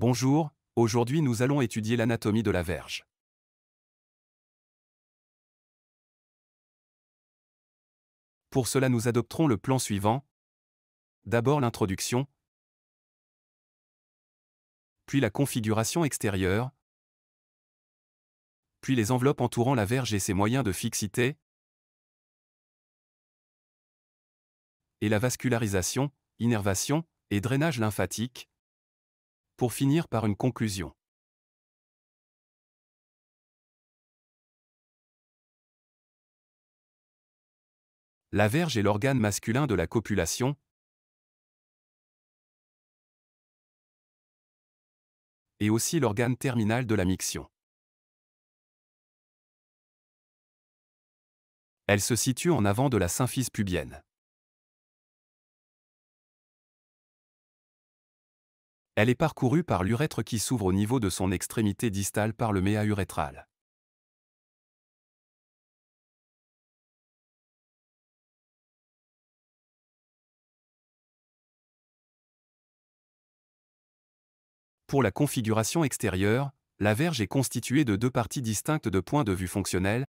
Bonjour, aujourd'hui nous allons étudier l'anatomie de la verge. Pour cela nous adopterons le plan suivant. D'abord l'introduction, puis la configuration extérieure, puis les enveloppes entourant la verge et ses moyens de fixité, et la vascularisation, innervation et drainage lymphatique, pour finir par une conclusion. La verge est l'organe masculin de la copulation. et aussi l'organe terminal de la miction. Elle se situe en avant de la symphyse pubienne. Elle est parcourue par l'urètre qui s'ouvre au niveau de son extrémité distale par le méa urétral. Pour la configuration extérieure, la verge est constituée de deux parties distinctes de points de vue fonctionnels.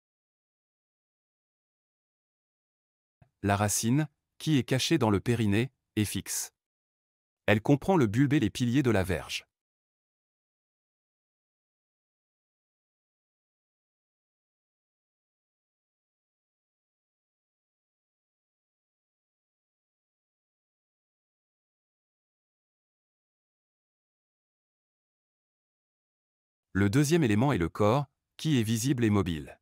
La racine, qui est cachée dans le périnée, est fixe. Elle comprend le bulbe et les piliers de la verge. Le deuxième élément est le corps, qui est visible et mobile.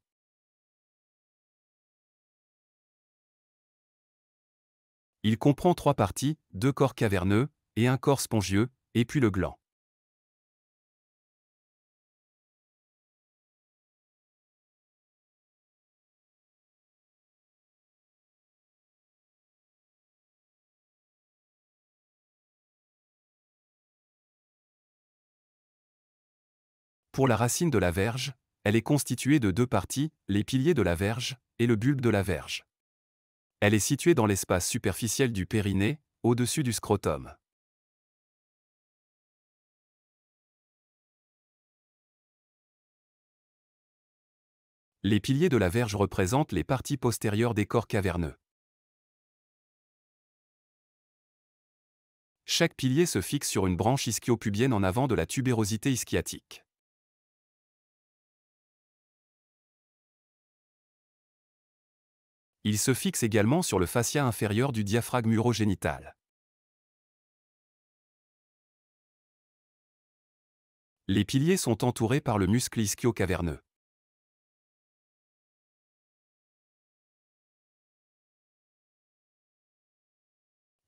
Il comprend trois parties, deux corps caverneux, et un corps spongieux, et puis le gland. Pour la racine de la verge, elle est constituée de deux parties, les piliers de la verge et le bulbe de la verge. Elle est située dans l'espace superficiel du périnée, au-dessus du scrotum. Les piliers de la verge représentent les parties postérieures des corps caverneux. Chaque pilier se fixe sur une branche ischiopubienne en avant de la tubérosité ischiatique. Il se fixe également sur le fascia inférieur du diaphragme urogénital. Les piliers sont entourés par le muscle ischio-caverneux.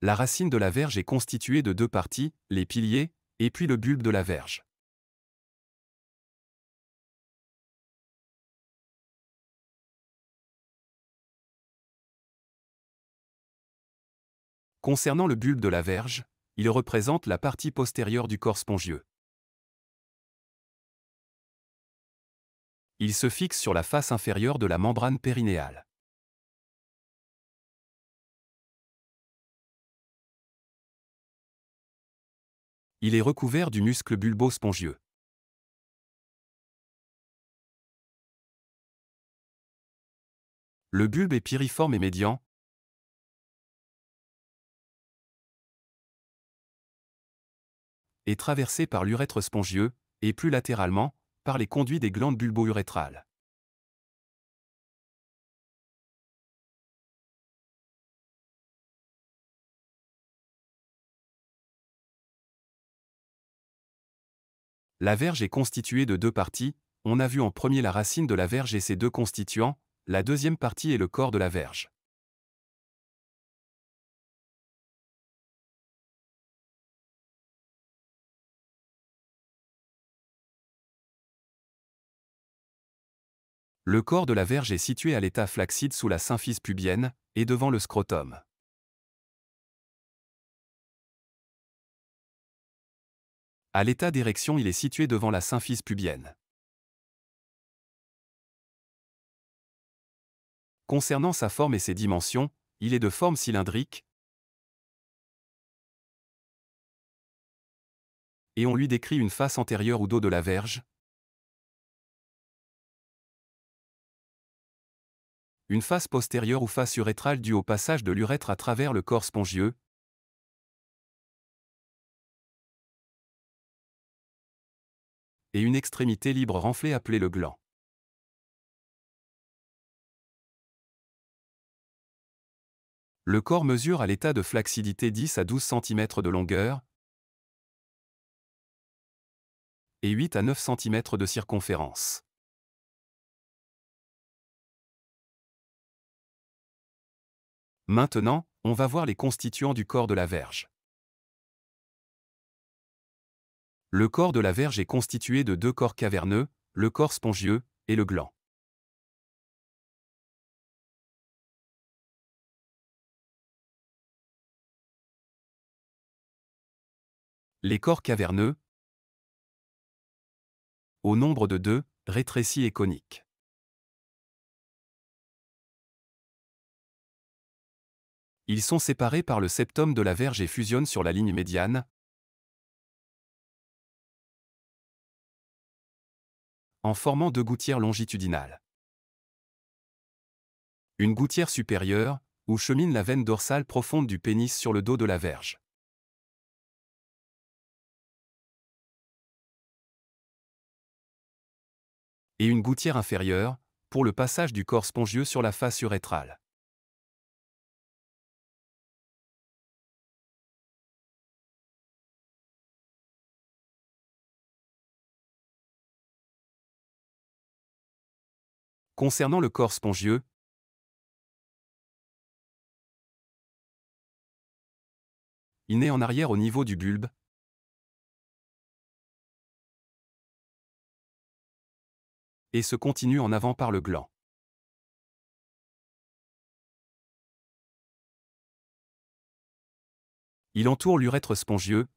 La racine de la verge est constituée de deux parties, les piliers, et puis le bulbe de la verge. Concernant le bulbe de la verge, il représente la partie postérieure du corps spongieux. Il se fixe sur la face inférieure de la membrane périnéale. il est recouvert du muscle bulbo-spongieux. Le bulbe est piriforme et médian. est traversé par l'urètre spongieux, et plus latéralement, par les conduits des glandes bulbo-urétrales. La verge est constituée de deux parties, on a vu en premier la racine de la verge et ses deux constituants, la deuxième partie est le corps de la verge. Le corps de la verge est situé à l'état flaccide sous la symphyse pubienne et devant le scrotum. À l'état d'érection, il est situé devant la symphyse pubienne. Concernant sa forme et ses dimensions, il est de forme cylindrique, et on lui décrit une face antérieure ou dos de la verge, une face postérieure ou face urétrale due au passage de l'urètre à travers le corps spongieux, et une extrémité libre renflée appelée le gland. Le corps mesure à l'état de flaccidité 10 à 12 cm de longueur et 8 à 9 cm de circonférence. Maintenant, on va voir les constituants du corps de la verge. Le corps de la verge est constitué de deux corps caverneux, le corps spongieux et le gland. Les corps caverneux, au nombre de deux, rétrécis et coniques. Ils sont séparés par le septum de la verge et fusionnent sur la ligne médiane, en formant deux gouttières longitudinales. Une gouttière supérieure, où chemine la veine dorsale profonde du pénis sur le dos de la verge. Et une gouttière inférieure, pour le passage du corps spongieux sur la face urétrale. Concernant le corps spongieux, il naît en arrière au niveau du bulbe. et se continue en avant par le gland. Il entoure l'urètre spongieux,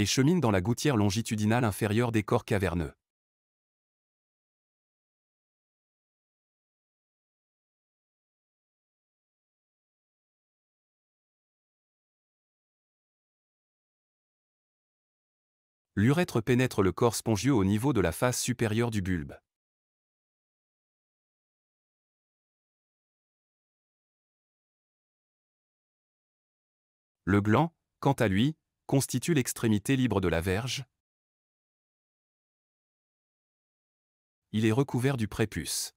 et chemine dans la gouttière longitudinale inférieure des corps caverneux. L'urètre pénètre le corps spongieux au niveau de la face supérieure du bulbe. Le gland, quant à lui, constitue l'extrémité libre de la verge. Il est recouvert du prépuce.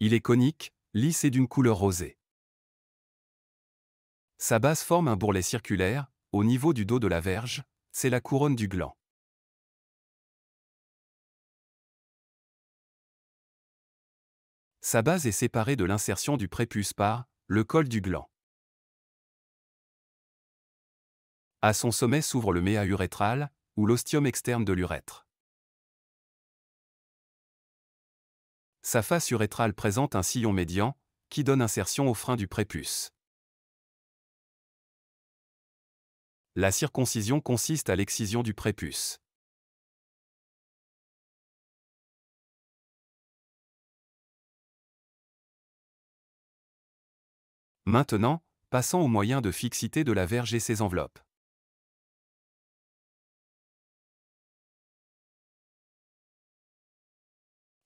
Il est conique, lisse et d'une couleur rosée. Sa base forme un bourrelet circulaire, au niveau du dos de la verge, c'est la couronne du gland. Sa base est séparée de l'insertion du prépuce par le col du gland. À son sommet s'ouvre le méa urétral, ou l'ostium externe de l'urètre. Sa face urétrale présente un sillon médian, qui donne insertion au frein du prépuce. La circoncision consiste à l'excision du prépuce. Maintenant, passons au moyen de fixité de la verge et ses enveloppes.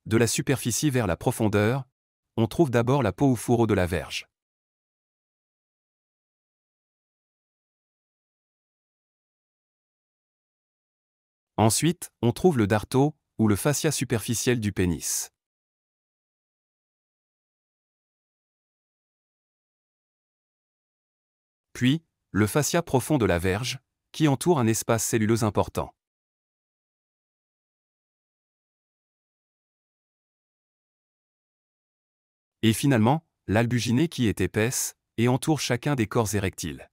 de la superficie vers la profondeur, on trouve d'abord la peau ou fourreau de la verge. Ensuite, on trouve le darto ou le fascia superficiel du pénis. Puis, le fascia profond de la verge, qui entoure un espace celluleux important. et finalement, l'albuginée qui est épaisse, et entoure chacun des corps érectiles.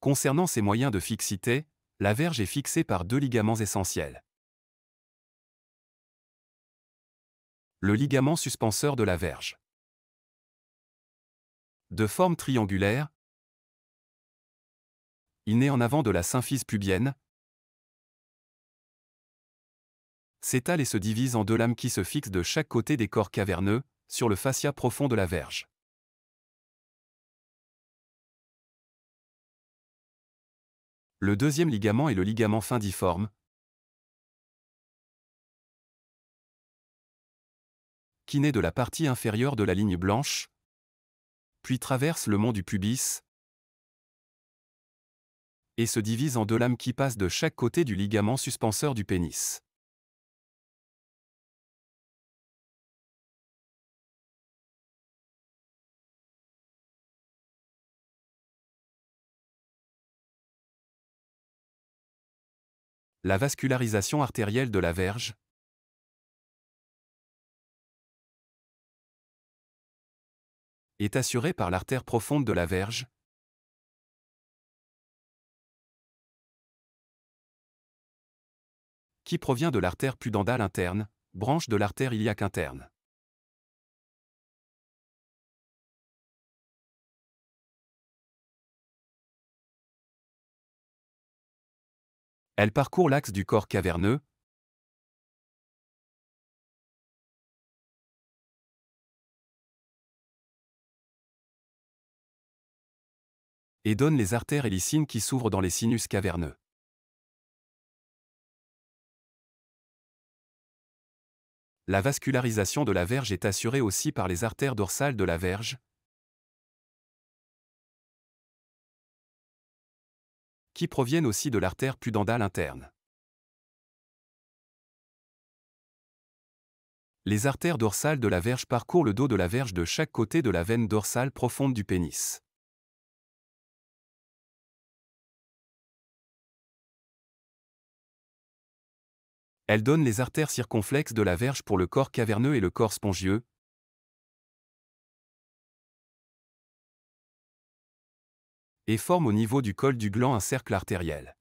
Concernant ses moyens de fixité, la verge est fixée par deux ligaments essentiels. Le ligament suspenseur de la verge. De forme triangulaire, il naît en avant de la symphyse pubienne, s'étale et se divise en deux lames qui se fixent de chaque côté des corps caverneux, sur le fascia profond de la verge. Le deuxième ligament est le ligament fin difforme, qui naît de la partie inférieure de la ligne blanche, puis traverse le mont du pubis, et se divise en deux lames qui passent de chaque côté du ligament suspenseur du pénis. La vascularisation artérielle de la verge. est assurée par l'artère profonde de la verge. qui provient de l'artère pudendale interne, branche de l'artère iliaque interne. Elle parcourt l'axe du corps caverneux. et donne les artères hélicines qui s'ouvrent dans les sinus caverneux. La vascularisation de la verge est assurée aussi par les artères dorsales de la verge, qui proviennent aussi de l'artère pudendale interne. Les artères dorsales de la verge parcourent le dos de la verge de chaque côté de la veine dorsale profonde du pénis. Elles donnent les artères circonflexes de la verge pour le corps caverneux et le corps spongieux, et forme au niveau du col du gland un cercle artériel.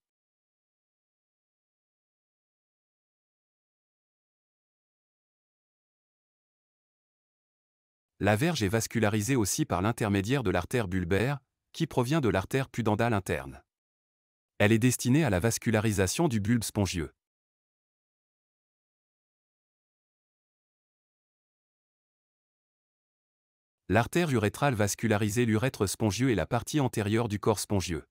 La verge est vascularisée aussi par l'intermédiaire de l'artère bulbaire, qui provient de l'artère pudendale interne. Elle est destinée à la vascularisation du bulbe spongieux. L'artère urétrale vascularisée l'urètre spongieux et la partie antérieure du corps spongieux.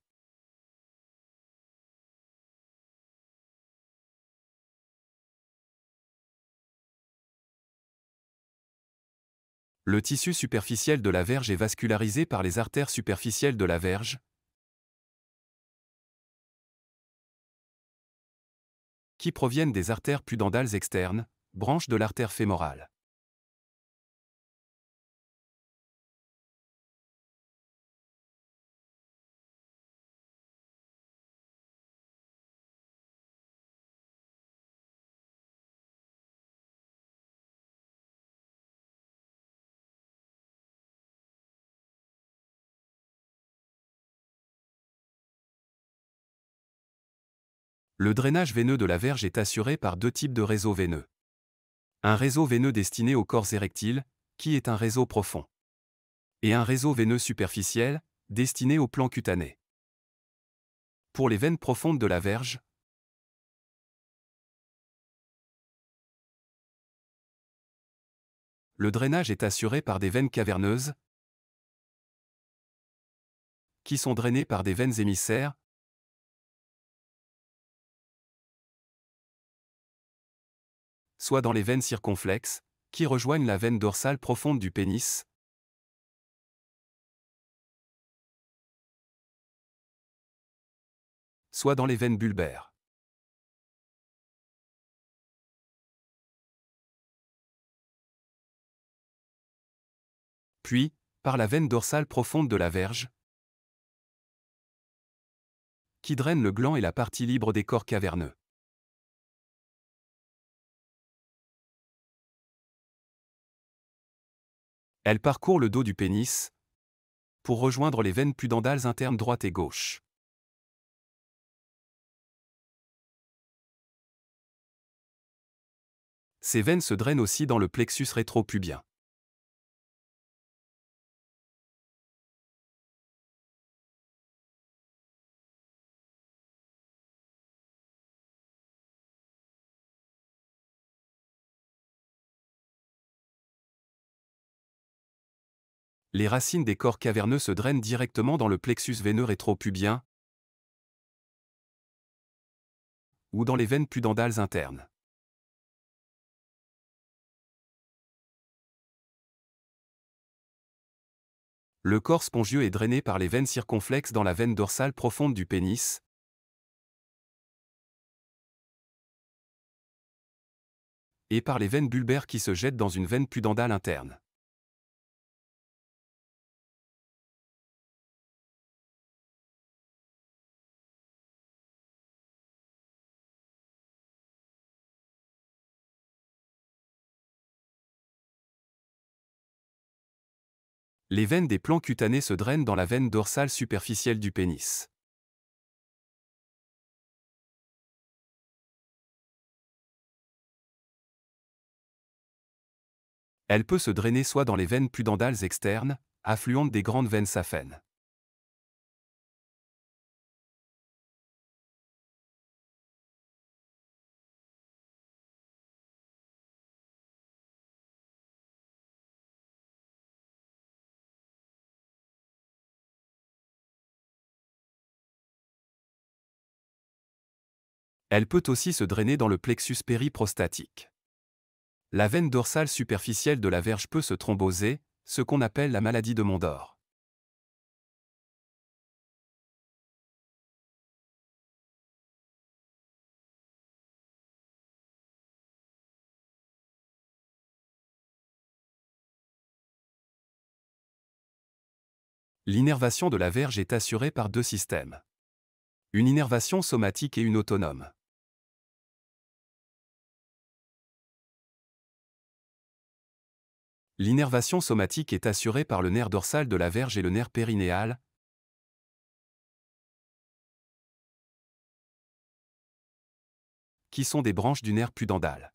Le tissu superficiel de la verge est vascularisé par les artères superficielles de la verge, qui proviennent des artères pudendales externes, branches de l'artère fémorale. Le drainage veineux de la verge est assuré par deux types de réseaux veineux. Un réseau veineux destiné aux corps érectiles, qui est un réseau profond. Et un réseau veineux superficiel, destiné au plan cutané. Pour les veines profondes de la verge, le drainage est assuré par des veines caverneuses qui sont drainées par des veines émissaires, soit dans les veines circonflexes, qui rejoignent la veine dorsale profonde du pénis, soit dans les veines bulbaires. Puis, par la veine dorsale profonde de la verge, qui draine le gland et la partie libre des corps caverneux. Elle parcourt le dos du pénis pour rejoindre les veines pudendales internes droite et gauche. Ces veines se drainent aussi dans le plexus rétropubien. les racines des corps caverneux se drainent directement dans le plexus veineux rétropubien ou dans les veines pudendales internes. Le corps spongieux est drainé par les veines circonflexes dans la veine dorsale profonde du pénis. et par les veines bulbaires qui se jettent dans une veine pudendale interne. les veines des plans cutanés se drainent dans la veine dorsale superficielle du pénis. Elle peut se drainer soit dans les veines pudendales externes, affluentes des grandes veines saphènes. Elle peut aussi se drainer dans le plexus périprostatique. La veine dorsale superficielle de la verge peut se thromboser, ce qu'on appelle la maladie de Mondor. L'innervation de la verge est assurée par deux systèmes. Une innervation somatique et une autonome. L'innervation somatique est assurée par le nerf dorsal de la verge et le nerf périnéal. qui sont des branches du nerf pudendal.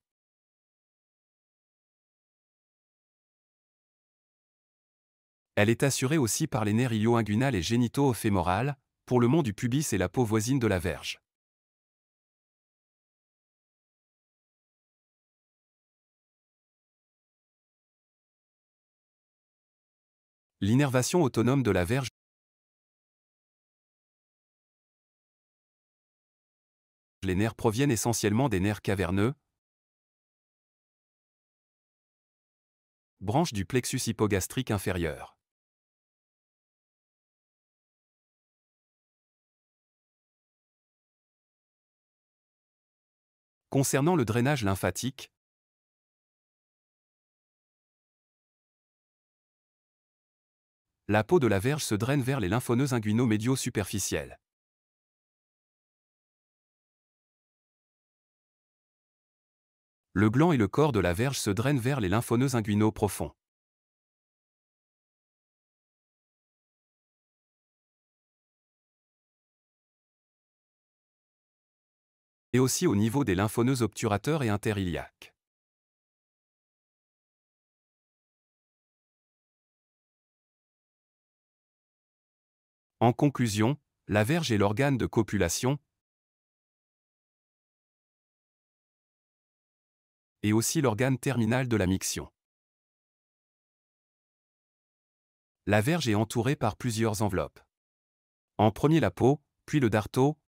Elle est assurée aussi par les nerfs ilio-inguinal et génito-fémoral, pour le mont du pubis et la peau voisine de la verge. L'innervation autonome de la verge Les nerfs proviennent essentiellement des nerfs caverneux, branche du plexus hypogastrique inférieur. Concernant le drainage lymphatique, la peau de la verge se draine vers les lymphoneux inguinaux médio superficiels. Le gland et le corps de la verge se drainent vers les lymphoneux inguinaux profonds. Et aussi au niveau des lymphoneux obturateurs et interiliaques. En conclusion, la verge est l'organe de copulation et aussi l'organe terminal de la miction. La verge est entourée par plusieurs enveloppes. En premier la peau, puis le darteau,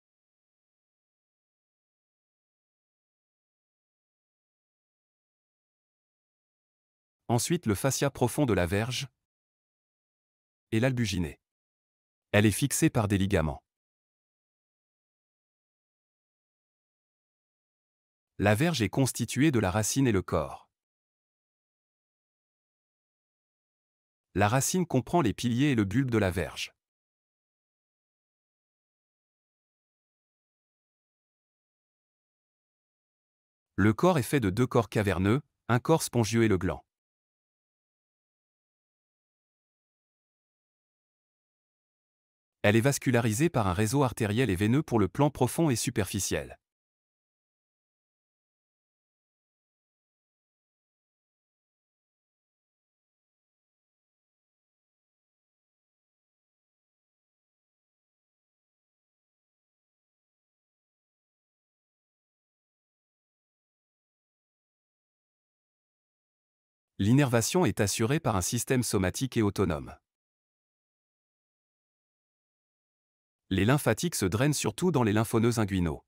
ensuite le fascia profond de la verge et l'albuginé. Elle est fixée par des ligaments. La verge est constituée de la racine et le corps. La racine comprend les piliers et le bulbe de la verge. Le corps est fait de deux corps caverneux, un corps spongieux et le gland. elle est vascularisée par un réseau artériel et veineux pour le plan profond et superficiel. L'innervation est assurée par un système somatique et autonome. les lymphatiques se drainent surtout dans les lymphoneuses inguinaux.